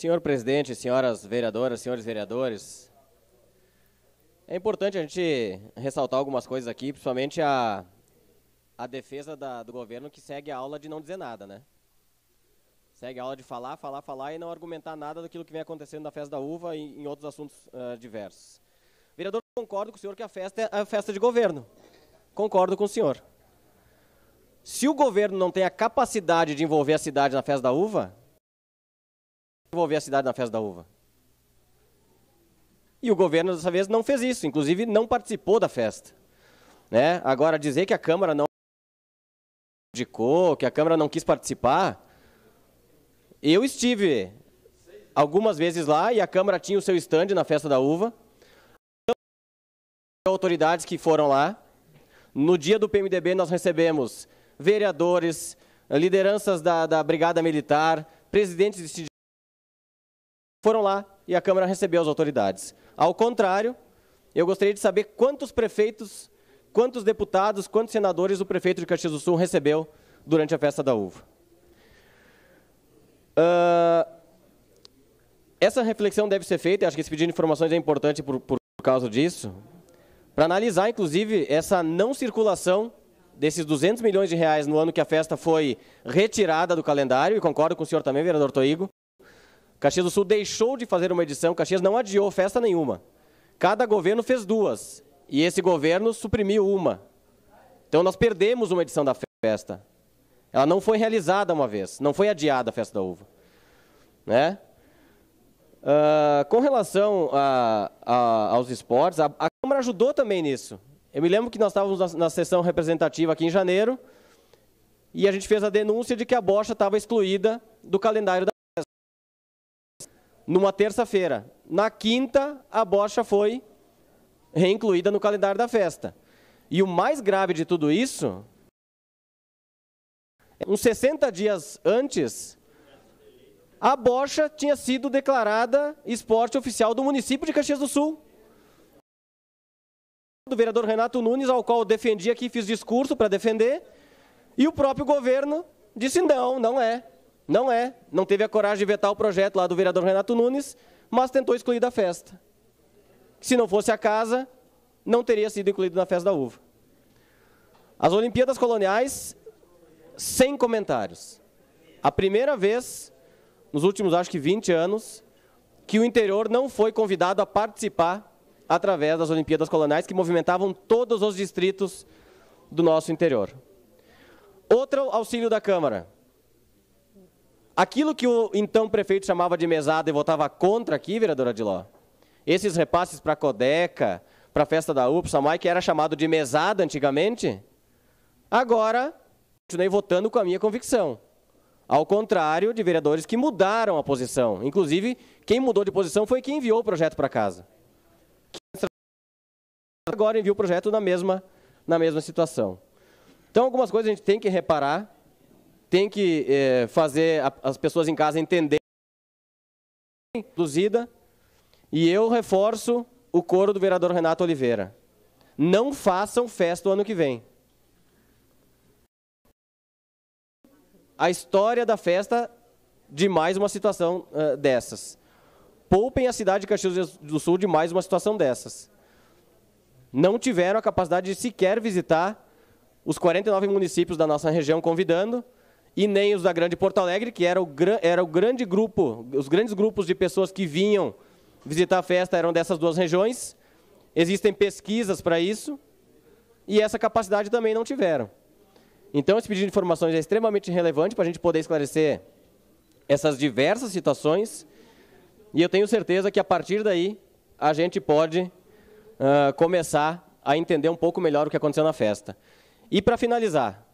Senhor presidente, senhoras vereadoras, senhores vereadores, é importante a gente ressaltar algumas coisas aqui, principalmente a, a defesa da, do governo que segue a aula de não dizer nada, né? Segue a aula de falar, falar, falar e não argumentar nada daquilo que vem acontecendo na festa da uva e em outros assuntos uh, diversos. Vereador, concordo com o senhor que a festa é a festa de governo. Concordo com o senhor. Se o governo não tem a capacidade de envolver a cidade na festa da uva, envolver a cidade na festa da uva. E o governo dessa vez não fez isso, inclusive não participou da festa. Né? Agora, dizer que a Câmara não indicou, que a Câmara não quis participar, eu estive algumas vezes lá e a Câmara tinha o seu estande na festa da uva. Autoridades que foram lá. No dia do PMDB, nós recebemos vereadores, lideranças da, da Brigada Militar, presidentes de foram lá e a Câmara recebeu as autoridades. Ao contrário, eu gostaria de saber quantos prefeitos, quantos deputados, quantos senadores o prefeito de Caxias do Sul recebeu durante a festa da uva. Uh, essa reflexão deve ser feita, acho que esse pedido de informações é importante por, por causa disso, para analisar, inclusive, essa não circulação desses 200 milhões de reais no ano que a festa foi retirada do calendário, e concordo com o senhor também, vereador Toigo, Caxias do Sul deixou de fazer uma edição, Caxias não adiou festa nenhuma. Cada governo fez duas, e esse governo suprimiu uma. Então nós perdemos uma edição da festa. Ela não foi realizada uma vez, não foi adiada a festa da uva. Né? Uh, com relação a, a, aos esportes, a, a, Câmara ajudou também nisso. Eu me lembro que nós estávamos na, na, sessão representativa aqui em janeiro e a gente fez a denúncia de que a bocha estava excluída do calendário da numa terça-feira. Na quinta, a bocha foi reincluída no calendário da festa. E o mais grave de tudo isso, uns 60 dias antes, a bocha tinha sido declarada esporte oficial do município de Caxias do Sul. Do vereador Renato Nunes, ao qual eu defendi aqui, fiz discurso para defender, e o próprio governo disse: não, não é. Não é. Não teve a coragem de vetar o projeto lá do vereador Renato Nunes, mas tentou excluir da festa. Se não fosse a casa, não teria sido incluído na festa da uva. As Olimpíadas Coloniais, sem comentários. A primeira vez, nos últimos acho que 20 anos, que o interior não foi convidado a participar através das Olimpíadas Coloniais, que movimentavam todos os distritos do nosso interior. Outro auxílio da Câmara Aquilo que o então prefeito chamava de mesada e votava contra aqui, vereadora Diló, esses repasses para a Codeca, para a festa da UPSA, Mai, que era chamado de mesada antigamente, agora continuei votando com a minha convicção. Ao contrário de vereadores que mudaram a posição. Inclusive, quem mudou de posição foi quem enviou o projeto para casa. Agora enviou o projeto na mesma, na mesma situação. Então, algumas coisas a gente tem que reparar tem que é, fazer a, as pessoas em casa entenderem produzida. E eu reforço o coro do vereador Renato Oliveira. Não façam festa o ano que vem. A história da festa de mais uma situação uh, dessas. Poupem a cidade de Caxias do Sul de mais uma situação dessas. Não tiveram a capacidade de sequer visitar os 49 municípios da nossa região convidando e nem os da Grande Porto Alegre, que era o, era o grande grupo, os grandes grupos de pessoas que vinham visitar a festa eram dessas duas regiões. Existem pesquisas para isso, e essa capacidade também não tiveram. Então, esse pedido de informações é extremamente relevante para a gente poder esclarecer essas diversas situações, e eu tenho certeza que, a partir daí, a gente pode uh, começar a entender um pouco melhor o que aconteceu na festa. E, para finalizar,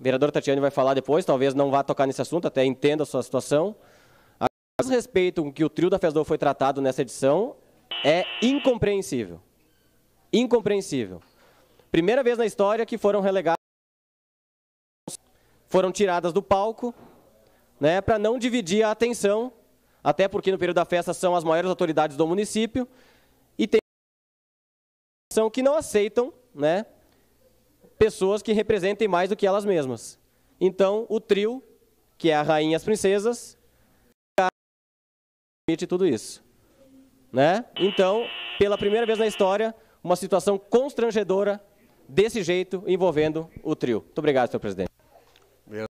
vereadora Tatiane vai falar depois, talvez não vá tocar nesse assunto, até entenda a sua situação. A respeito com que o trio da FESDO foi tratado nessa edição é incompreensível. Incompreensível. Primeira vez na história que foram relegadas, foram tiradas do palco, né, para não dividir a atenção, até porque no período da festa são as maiores autoridades do município, e tem que não aceitam né, pessoas que representem mais do que elas mesmas. Então, o trio, que é a rainha e as princesas, permite tudo isso. Né? Então, pela primeira vez na história, uma situação constrangedora desse jeito envolvendo o trio. Muito obrigado, senhor presidente.